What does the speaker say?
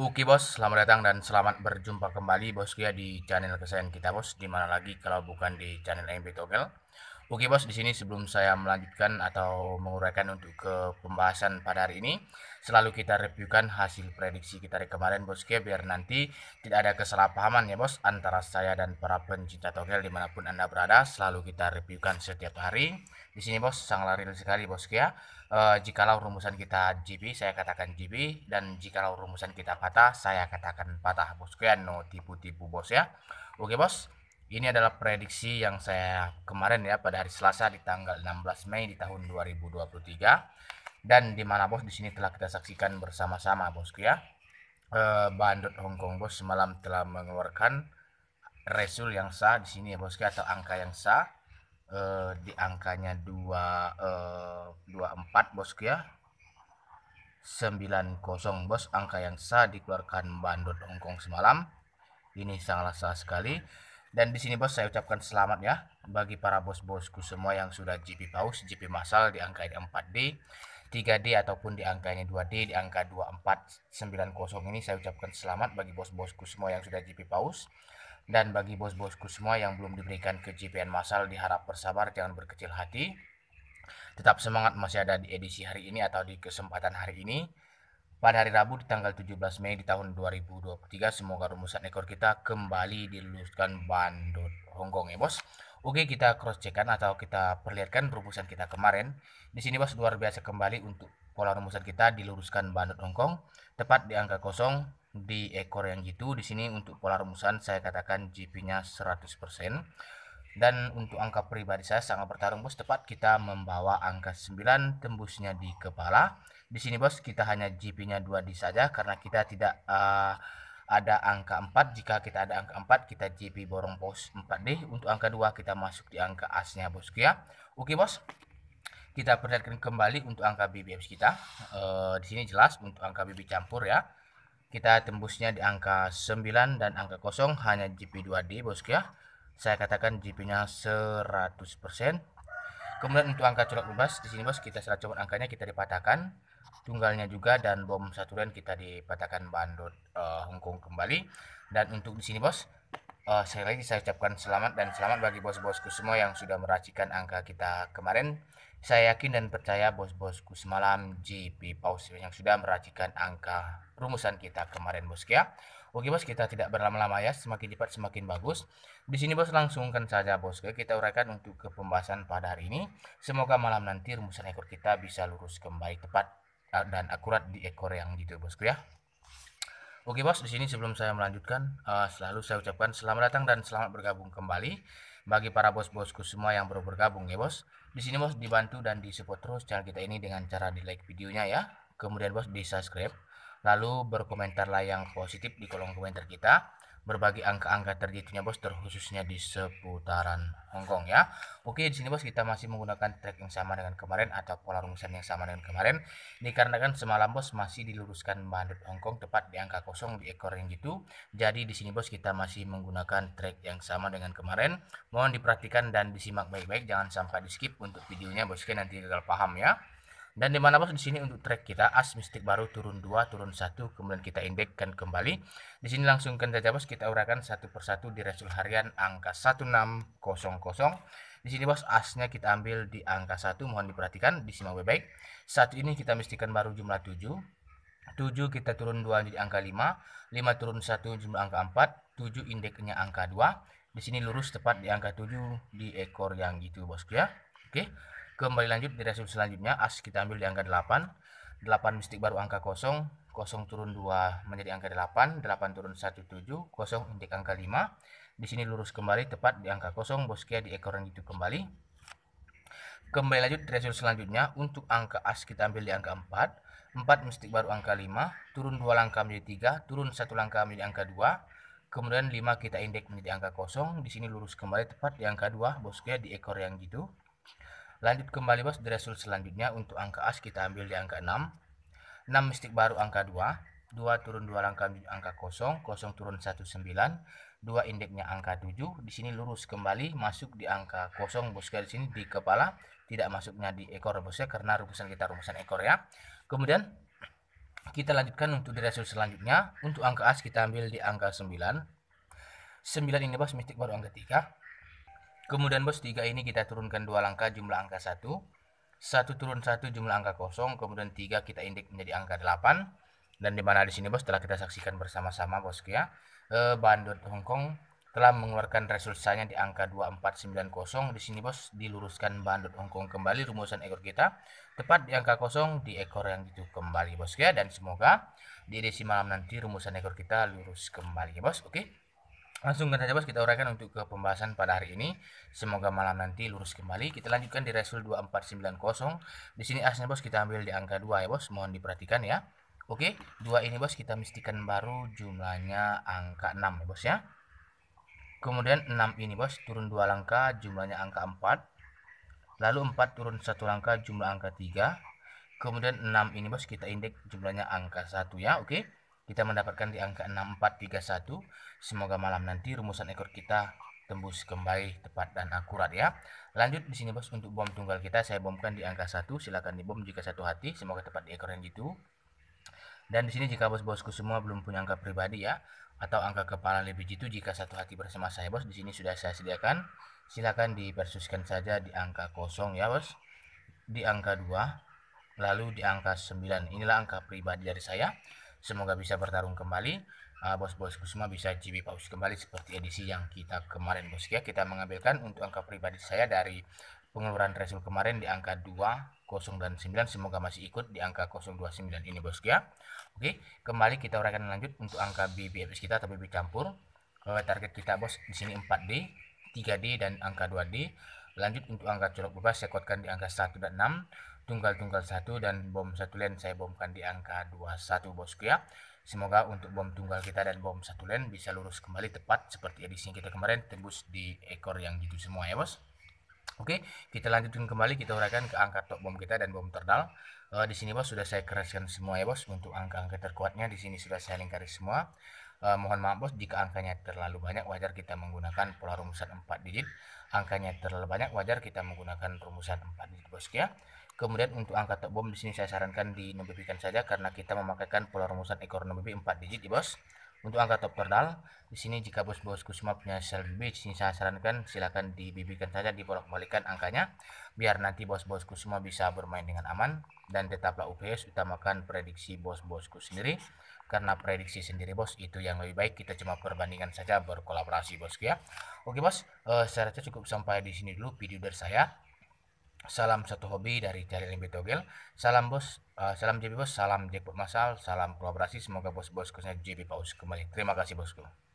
Oke bos, selamat datang dan selamat berjumpa kembali bosku ya di channel kesayangan kita bos, dimana lagi kalau bukan di channel MB Togel. Oke bos, di sini sebelum saya melanjutkan atau menguraikan untuk ke pembahasan pada hari ini, selalu kita reviewkan hasil prediksi kita dari kemarin bosku ya, biar nanti tidak ada kesalahpahaman ya bos antara saya dan para pencinta togel dimanapun anda berada, selalu kita reviewkan setiap hari. Di sini bos, sangat real sekali bosku ya. Uh, jikalau rumusan kita GB, saya katakan GB. Dan jikalau rumusan kita patah, saya katakan patah. Bosku ya, no tipu-tipu bos ya. Oke bos, ini adalah prediksi yang saya kemarin ya pada hari Selasa di tanggal 16 Mei di tahun 2023. Dan di mana bos, di sini telah kita saksikan bersama-sama bosku ya. e, Bandut Kong bos semalam telah mengeluarkan resul yang sah di sini ya bosku ya, atau angka yang sah eh, di angkanya 2 eh, 24 bosku ya 90 bos angka yang sah dikeluarkan bandot Hongkong semalam ini sangatlah sah sekali dan di sini bos saya ucapkan selamat ya bagi para bos-bosku semua yang sudah GP paus GP masal di angka ini 4D 3D ataupun di angkanya ini 2D di angka 2490 ini saya ucapkan selamat bagi bos-bosku semua yang sudah GP paus dan bagi bos-bosku semua yang belum diberikan GPN masal diharap bersabar jangan berkecil hati. Tetap semangat masih ada di edisi hari ini atau di kesempatan hari ini. Pada hari Rabu di tanggal 17 Mei di tahun 2023 semoga rumusan ekor kita kembali diluluskan bandut Hongkong ya bos. Oke kita cross check checkan atau kita perlihatkan rumusan kita kemarin. Di sini bos luar biasa kembali untuk pola rumusan kita diluruskan bandut Hongkong tepat di angka kosong di ekor yang gitu di sini untuk pola rumusan saya katakan GP-nya 100% dan untuk angka pribadi saya sangat bertarung bos tepat kita membawa angka 9 tembusnya di kepala di sini bos kita hanya GP-nya 2 di saja karena kita tidak uh, ada angka 4 jika kita ada angka 4 kita GP borong bos 4 deh untuk angka 2 kita masuk di angka asnya bos ya oke bos kita perlihatkan kembali untuk angka BBM kita uh, di sini jelas untuk angka BB campur ya kita tembusnya di angka 9 dan angka kosong hanya GP2D bosku ya saya katakan GP-nya 100% kemudian untuk angka colok bebas di sini bos kita setelah coba angkanya kita dipatahkan tunggalnya juga dan bom saturan kita dipatahkan bandut uh, eh, Hongkong kembali dan untuk di sini bos uh, sekali lagi saya ucapkan selamat dan selamat bagi bos-bosku semua yang sudah meracikan angka kita kemarin. Saya yakin dan percaya bos-bosku semalam JP, Paus yang sudah meracikan angka rumusan kita kemarin bos ya. Oke bos kita tidak berlama-lama ya semakin cepat semakin bagus. Di sini bos langsungkan saja bos ya kita uraikan untuk ke pembahasan pada hari ini. Semoga malam nanti rumusan ekor kita bisa lurus kembali tepat eh, dan akurat di ekor yang gitu bosku ya. Oke bos, di sini sebelum saya melanjutkan, uh, selalu saya ucapkan selamat datang dan selamat bergabung kembali bagi para bos-bosku semua yang baru bergabung ya bos. Di sini bos dibantu dan disupport terus channel kita ini dengan cara di like videonya ya, kemudian bos di subscribe, lalu berkomentarlah yang positif di kolom komentar kita berbagai angka-angka terjitunya bos terkhususnya di seputaran Hongkong ya. Oke di sini bos kita masih menggunakan track yang sama dengan kemarin atau pola rumusan yang sama dengan kemarin ini karena kan semalam bos masih diluruskan bandut Hongkong tepat di angka kosong di ekor yang gitu. Jadi di sini bos kita masih menggunakan track yang sama dengan kemarin. Mohon diperhatikan dan disimak baik-baik jangan sampai di skip untuk videonya bosku nanti gagal paham ya dan di mana bos di sini untuk track kita as mistik baru turun dua turun satu kemudian kita indekkan kembali di sini langsung langsungkan saja bos kita uraikan satu persatu di resul harian angka 1600 di sini bos asnya kita ambil di angka satu mohon diperhatikan di sini baik-baik satu ini kita mistikan baru jumlah tujuh tujuh kita turun dua jadi angka lima lima turun satu jumlah angka empat tujuh indeksnya angka dua di sini lurus tepat di angka tujuh di ekor yang gitu bosku ya oke kembali lanjut di resolusi selanjutnya as kita ambil di angka 8 8 mistik baru angka kosong 0 turun 2 menjadi angka 8, 8 turun 1, 7, 0 intik angka 5. Di sini lurus kembali tepat di angka 0, boskia di yang itu kembali. Kembali lanjut di resolusi selanjutnya, untuk angka as kita ambil di angka 4, 4 mistik baru angka 5, turun 2 langkah menjadi 3, turun 1 langkah menjadi angka 2, kemudian 5 kita indeks menjadi angka 0, di sini lurus kembali tepat di angka 2, boskia di ekor yang gitu. Lanjut kembali bos di result selanjutnya untuk angka as kita ambil di angka 6. 6 mistik baru angka 2. 2 turun 2 langkah di angka 0, 0 turun 19, 2 indeksnya angka 7. Di sini lurus kembali masuk di angka 0 bos di sini di kepala, tidak masuknya di ekor bos ya karena rumusan kita rumusan ekor ya. Kemudian kita lanjutkan untuk di result selanjutnya. Untuk angka as kita ambil di angka 9. 9 ini bos mistik baru angka 3. Kemudian bos 3 ini kita turunkan dua langkah jumlah angka 1. 1 turun 1 jumlah angka kosong, kemudian 3 kita indeks menjadi angka 8. Dan dimana di sini bos telah kita saksikan bersama-sama bos ya. Eh, Bandut Hongkong telah mengeluarkan resultanya di angka 2490 di sini bos diluruskan bandut Hongkong kembali rumusan ekor kita tepat di angka kosong di ekor yang itu kembali bos ya dan semoga di edisi malam nanti rumusan ekor kita lurus kembali ya bos oke okay? Langsung saja bos kita uraikan untuk ke pembahasan pada hari ini. Semoga malam nanti lurus kembali. Kita lanjutkan di resul 2490. Di sini asnya bos kita ambil di angka 2 ya bos. Mohon diperhatikan ya. Oke, dua ini bos kita mistikan baru jumlahnya angka 6 ya bos ya. Kemudian 6 ini bos turun dua langkah jumlahnya angka 4. Lalu 4 turun satu langkah jumlah angka 3. Kemudian 6 ini bos kita indeks jumlahnya angka 1 ya. Oke. Kita mendapatkan di angka 6431. Semoga malam nanti rumusan ekor kita tembus kembali tepat dan akurat ya. Lanjut di sini bos untuk bom tunggal kita saya bomkan di angka 1. Silakan dibom jika satu hati. Semoga tepat di ekor yang gitu. Dan di sini jika bos-bosku semua belum punya angka pribadi ya atau angka kepala lebih jitu jika satu hati bersama saya bos di sini sudah saya sediakan silakan dipersuskan saja di angka kosong ya bos di angka 2 lalu di angka 9 inilah angka pribadi dari saya Semoga bisa bertarung kembali. Uh, bos-bosku semua bisa cibi paus kembali seperti edisi yang kita kemarin bos ya. Kita mengambilkan untuk angka pribadi saya dari pengeluaran resul kemarin di angka 2 0 dan 9 semoga masih ikut di angka 029 ini bos ya. Oke, kembali kita uraikan lanjut untuk angka BBFS kita tapi bercampur. Eh, target kita bos di sini 4D, 3D dan angka 2D. Lanjut untuk angka curug bebas saya kuatkan di angka 1 dan 6 tunggal-tunggal satu dan bom satu len saya bomkan di angka 21 bosku ya. Semoga untuk bom tunggal kita dan bom satu len bisa lurus kembali tepat seperti edisi kita kemarin tembus di ekor yang gitu semua ya bos. Oke, kita lanjutkan kembali kita uraikan ke angka top bom kita dan bom terdal. E, di sini bos sudah saya keraskan semua ya bos untuk angka-angka terkuatnya di sini sudah saya lingkari semua. E, mohon maaf bos jika angkanya terlalu banyak wajar kita menggunakan pola rumusan 4 digit. Angkanya terlalu banyak wajar kita menggunakan rumusan 4 digit bos ya. Kemudian untuk angka top bom di sini saya sarankan di dinominasikan saja karena kita memakaikan pola rumusan ekor ekonomi 4 digit ya bos. Untuk angka top ternal, di sini jika bos-bosku semua punya sel BB, sini saya sarankan silahkan dibibikan saja, di dibolak-balikan angkanya, biar nanti bos-bosku semua bisa bermain dengan aman, dan tetaplah UPS, utamakan prediksi bos-bosku sendiri, karena prediksi sendiri bos, itu yang lebih baik, kita cuma perbandingan saja, berkolaborasi bosku ya. Oke bos, uh, saya cukup sampai di sini dulu video dari saya, Salam satu hobi dari Cari Limbe Togel. Salam bos, uh, salam JB bos, salam jackpot masal, salam kolaborasi. Semoga bos-bosku JB Paus kembali. Terima kasih bosku.